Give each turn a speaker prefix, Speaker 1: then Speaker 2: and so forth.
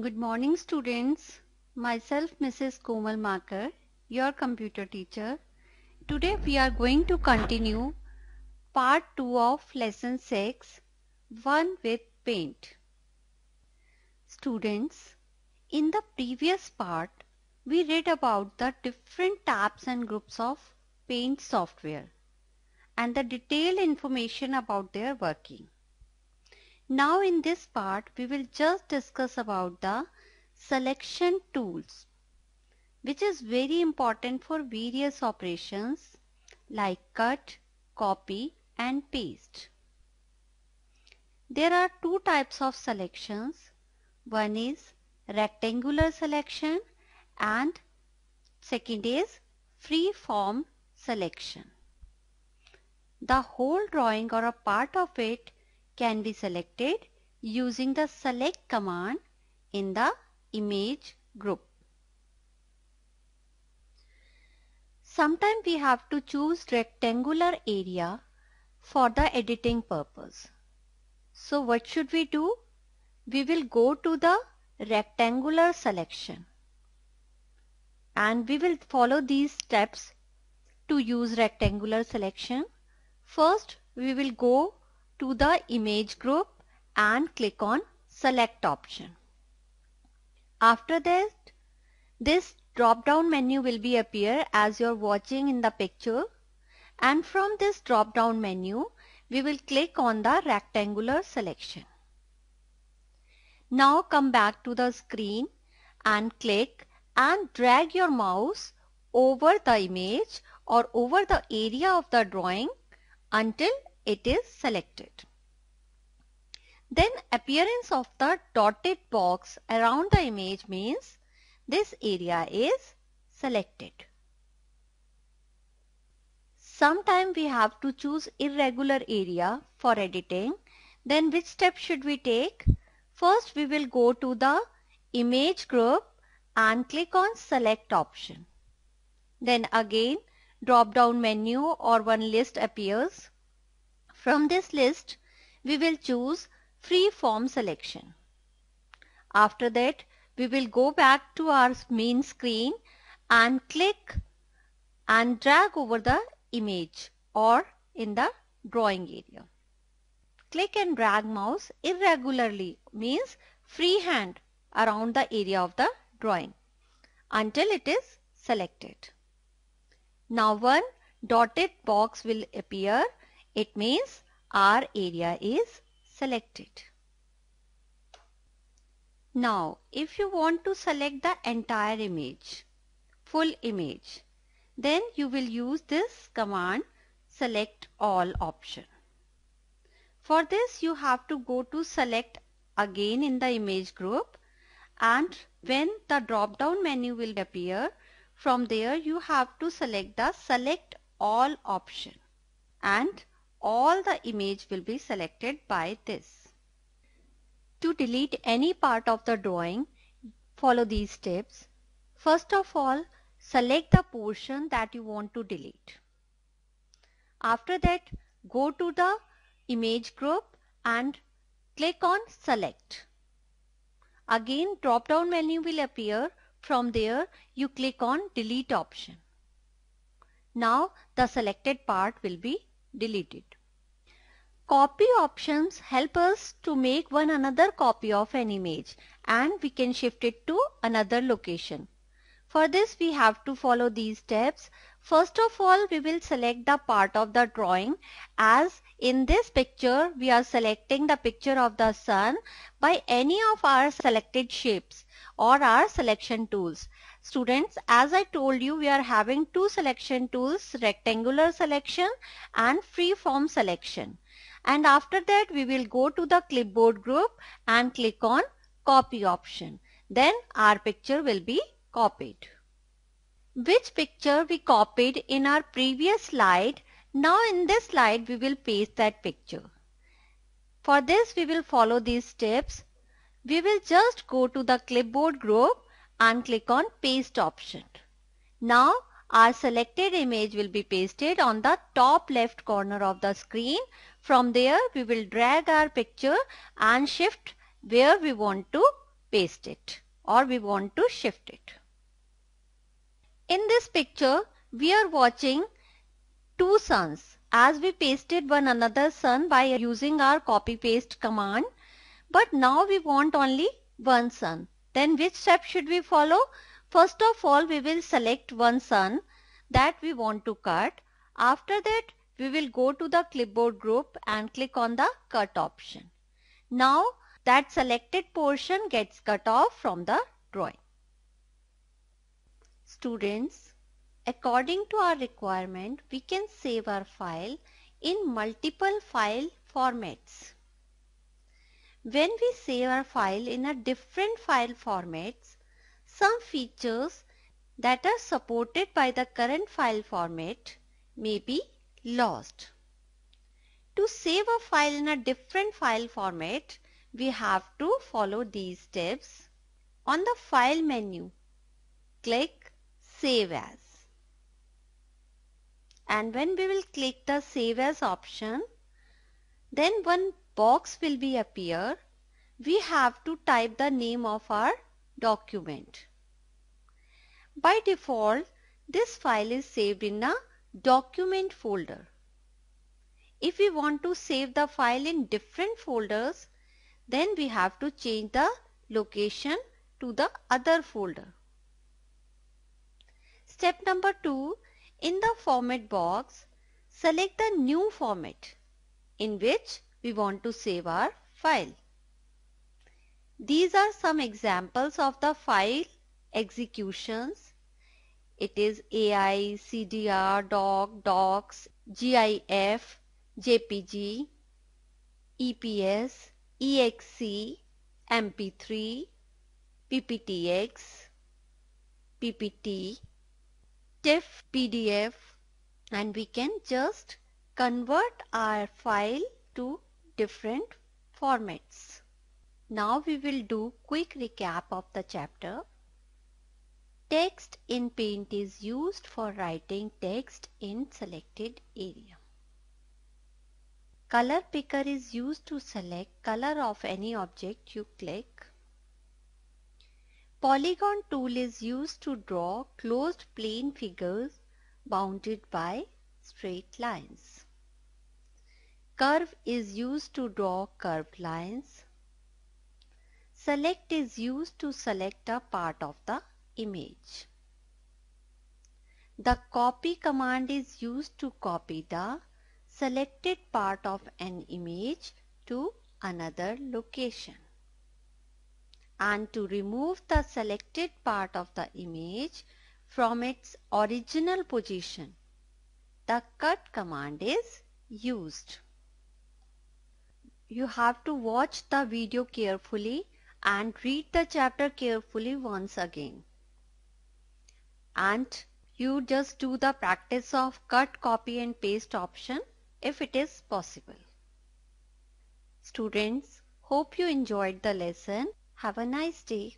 Speaker 1: Good morning students. Myself Mrs. Komal Marker, your computer teacher. Today we are going to continue part 2 of lesson 6, 1 with paint. Students, in the previous part, we read about the different tabs and groups of paint software and the detailed information about their working. Now in this part we will just discuss about the selection tools which is very important for various operations like cut, copy and paste. There are two types of selections. One is rectangular selection and second is free form selection. The whole drawing or a part of it can be selected using the select command in the image group. Sometimes we have to choose rectangular area for the editing purpose. So what should we do? We will go to the rectangular selection and we will follow these steps to use rectangular selection. First we will go to the image group and click on select option. After that, this drop down menu will be appear as you're watching in the picture and from this drop down menu we will click on the rectangular selection. Now come back to the screen and click and drag your mouse over the image or over the area of the drawing until it is selected. Then appearance of the dotted box around the image means this area is selected. Sometimes we have to choose irregular area for editing. Then which step should we take? First we will go to the image group and click on select option. Then again drop down menu or one list appears. From this list, we will choose free form selection. After that, we will go back to our main screen and click and drag over the image or in the drawing area. Click and drag mouse irregularly means freehand around the area of the drawing until it is selected. Now one dotted box will appear it means our area is selected. Now if you want to select the entire image, full image, then you will use this command select all option. For this you have to go to select again in the image group and when the drop down menu will appear from there you have to select the select all option and all the image will be selected by this. To delete any part of the drawing, follow these steps. First of all, select the portion that you want to delete. After that, go to the image group and click on select. Again drop down menu will appear. From there you click on delete option. Now the selected part will be delete it. Copy options help us to make one another copy of an image and we can shift it to another location. For this we have to follow these steps First of all, we will select the part of the drawing as in this picture, we are selecting the picture of the sun by any of our selected shapes or our selection tools. Students, as I told you, we are having two selection tools, rectangular selection and freeform selection. And after that, we will go to the clipboard group and click on copy option. Then our picture will be copied which picture we copied in our previous slide. Now in this slide we will paste that picture. For this we will follow these steps. We will just go to the clipboard group and click on paste option. Now our selected image will be pasted on the top left corner of the screen. From there we will drag our picture and shift where we want to paste it or we want to shift it. In this picture, we are watching two suns as we pasted one another sun by using our copy paste command. But now we want only one sun. Then which step should we follow? First of all, we will select one sun that we want to cut. After that, we will go to the clipboard group and click on the cut option. Now that selected portion gets cut off from the drawing. Students, according to our requirement, we can save our file in multiple file formats. When we save our file in a different file formats, some features that are supported by the current file format may be lost. To save a file in a different file format, we have to follow these steps. On the File menu, click save as and when we will click the save as option then one box will be appear we have to type the name of our document by default this file is saved in a document folder if we want to save the file in different folders then we have to change the location to the other folder Step number 2, in the format box, select the new format in which we want to save our file. These are some examples of the file executions. It is AI, CDR, DOC, DOCS, GIF, JPG, EPS, EXE, MP3, PPTX, PPT, TIFF PDF and we can just convert our file to different formats. Now we will do quick recap of the chapter. Text in paint is used for writing text in selected area. Color picker is used to select color of any object you click. Polygon tool is used to draw closed plane figures bounded by straight lines. Curve is used to draw curved lines. Select is used to select a part of the image. The copy command is used to copy the selected part of an image to another location and to remove the selected part of the image from its original position. The cut command is used. You have to watch the video carefully and read the chapter carefully once again. And you just do the practice of cut, copy and paste option if it is possible. Students, hope you enjoyed the lesson. Have a nice day.